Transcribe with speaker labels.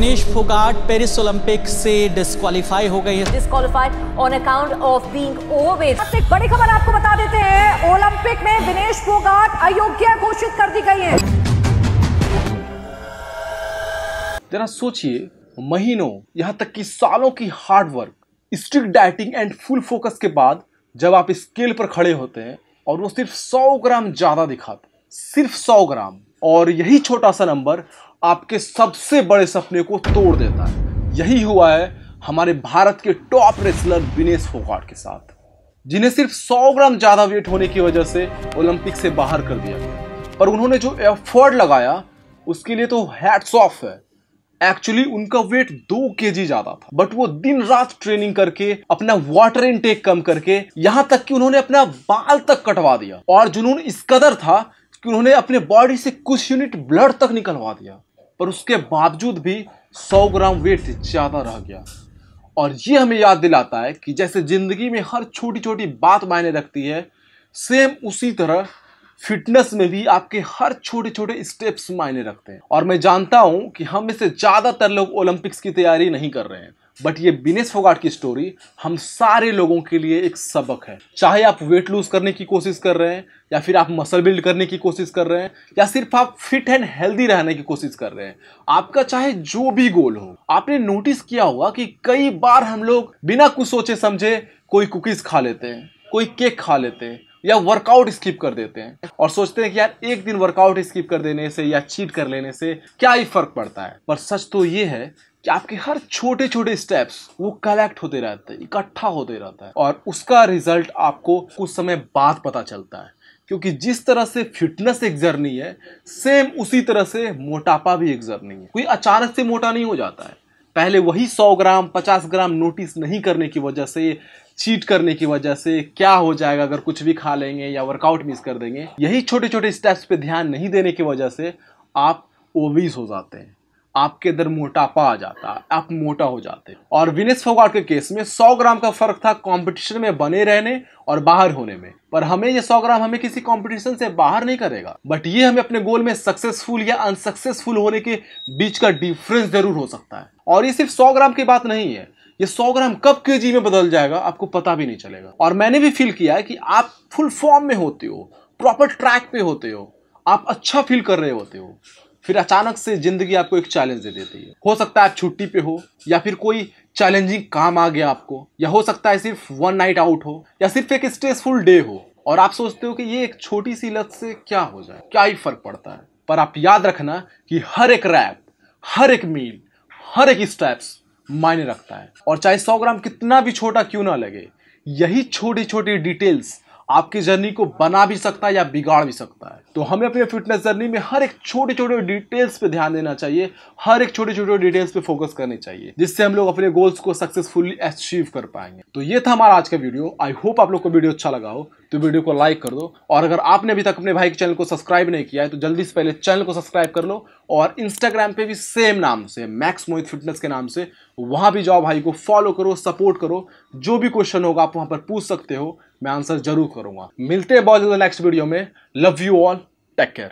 Speaker 1: Vighnesh Phogat Paris Olympic से disqualify हो गई है disqualified on account of being overweight सबसे बड़ी खबर आपको बता देते हैं ओलंपिक में विनेश फोगाट अयोग्य घोषित कर दी गई है जरा सोचिए महीनों यहाँ तक कि सालों की hard work strict dieting and full focus के बाद जब आप स्केल पर खड़े होते हैं और वो सिर्फ 100 ग्राम ज़्यादा दिखाते सिर्फ 100 ग्राम और यही छोटा सा नंबर आपके सबसे बड़े सपने को तोड़ देता है यही हुआ है हमारे भारत के टॉप रेसलर विनेश फोगाट के साथ जिन्हें सिर्फ 100 ग्राम ज्यादा वेट होने की वजह से ओलंपिक से बाहर कर दिया गया पर उन्होंने जो एफर्ट लगाया उसके लिए तो हैट्स ऑफ है एक्चुअली उनका वेट दो के जी ज्यादा था बट वो दिन रात ट्रेनिंग करके अपना वाटर इनटेक कम करके यहां तक कि उन्होंने अपना बाल तक कटवा दिया और जुनून इस कदर था कि उन्होंने अपने बॉडी से कुछ यूनिट ब्लड तक निकलवा दिया पर उसके बावजूद भी 100 ग्राम वेट से ज़्यादा रह गया और ये हमें याद दिलाता है कि जैसे ज़िंदगी में हर छोटी छोटी बात मायने रखती है सेम उसी तरह फिटनेस में भी आपके हर छोटे छोटे स्टेप्स मायने रखते हैं और मैं जानता हूं कि हम में से ज़्यादातर लोग ओलंपिक्स की तैयारी नहीं कर रहे हैं बट ये बिनेस फोगाट की स्टोरी हम सारे लोगों के लिए एक सबक है चाहे आप वेट लूज करने की कोशिश कर रहे हैं या फिर आप मसल बिल्ड करने की कोशिश कर रहे हैं या सिर्फ आप फिट एंड हेल्दी रहने की कोशिश कर रहे हैं आपका चाहे जो भी गोल हो आपने नोटिस किया होगा कि कई बार हम लोग बिना कुछ सोचे समझे कोई कुकीज खा लेते हैं कोई केक खा लेते हैं या वर्कआउट स्किप कर देते हैं और सोचते हैं कि यार एक दिन वर्कआउट स्किप कर देने से या चीट कर लेने से क्या ही फर्क पड़ता है पर सच तो ये है कि आपके हर छोटे छोटे स्टेप्स वो कलेक्ट होते रहते हैं इकट्ठा होते रहता है और उसका रिजल्ट आपको कुछ समय बाद पता चलता है क्योंकि जिस तरह से फिटनेस एक जर्नी है सेम उसी तरह से मोटापा भी एक जर्नी है कोई अचानक से मोटा नहीं हो जाता है पहले वही 100 ग्राम 50 ग्राम नोटिस नहीं करने की वजह से चीट करने की वजह से क्या हो जाएगा अगर कुछ भी खा लेंगे या वर्कआउट मिस कर देंगे यही छोटे छोटे स्टेप्स पे ध्यान नहीं देने की वजह से आप ओवीज हो जाते हैं आपके अंदर मोटापा आ जाता है आप मोटा हो जाते हैं और विनेश फोगाट के केस में 100 ग्राम का फर्क था कंपटीशन में बने रहने और बाहर होने में पर हमें ये 100 ग्राम हमें किसी कंपटीशन से बाहर नहीं करेगा बट ये हमें अपने गोल में सक्सेसफुल या अनसक्सेसफुल होने के बीच का डिफरेंस जरूर हो सकता है और ये सिर्फ सौ ग्राम की बात नहीं है ये सौ ग्राम कब के में बदल जाएगा आपको पता भी नहीं चलेगा और मैंने भी फील किया है कि आप फुल फॉर्म में होते हो प्रॉपर ट्रैक पे होते हो आप अच्छा फील कर रहे होते हो फिर अचानक से जिंदगी आपको एक चैलेंज दे देती है हो सकता है आप छुट्टी पे हो या फिर कोई चैलेंजिंग काम आ गया आपको या हो सकता है सिर्फ वन नाइट आउट हो या सिर्फ एक स्ट्रेसफुल डे हो और आप सोचते हो कि ये एक छोटी सी लत से क्या हो जाए क्या ही फर्क पड़ता है पर आप याद रखना कि हर एक रैप हर एक मील हर एक स्टेप्स मायने रखता है और चाहे सौ ग्राम कितना भी छोटा क्यों ना लगे यही छोटी छोटी डिटेल्स आपकी जर्नी को बना भी सकता है या बिगाड़ भी सकता है तो हमें अपने फिटनेस जर्नी में हर एक छोटे छोटे डिटेल्स पे ध्यान देना चाहिए हर एक छोटे छोटे डिटेल्स पे फोकस करनी चाहिए जिससे हम लोग अपने गोल्स को सक्सेसफुली अचीव कर पाएंगे तो ये था हमारा आज का वीडियो आई होप आप लोग को वीडियो अच्छा लगा हो तो वीडियो को लाइक कर दो और अगर आपने अभी तक अपने भाई के चैनल को सब्सक्राइब नहीं किया है तो जल्दी से पहले चैनल को सब्सक्राइब कर लो और इंस्टाग्राम पे भी सेम नाम से मैक्स मोहित फिटनेस के नाम से वहाँ भी जाओ भाई को फॉलो करो सपोर्ट करो जो भी क्वेश्चन होगा आप वहाँ पर पूछ सकते हो मैं आंसर जरूर करूँगा मिलते हैं बहुत जल्द नेक्स्ट वीडियो में love you all take care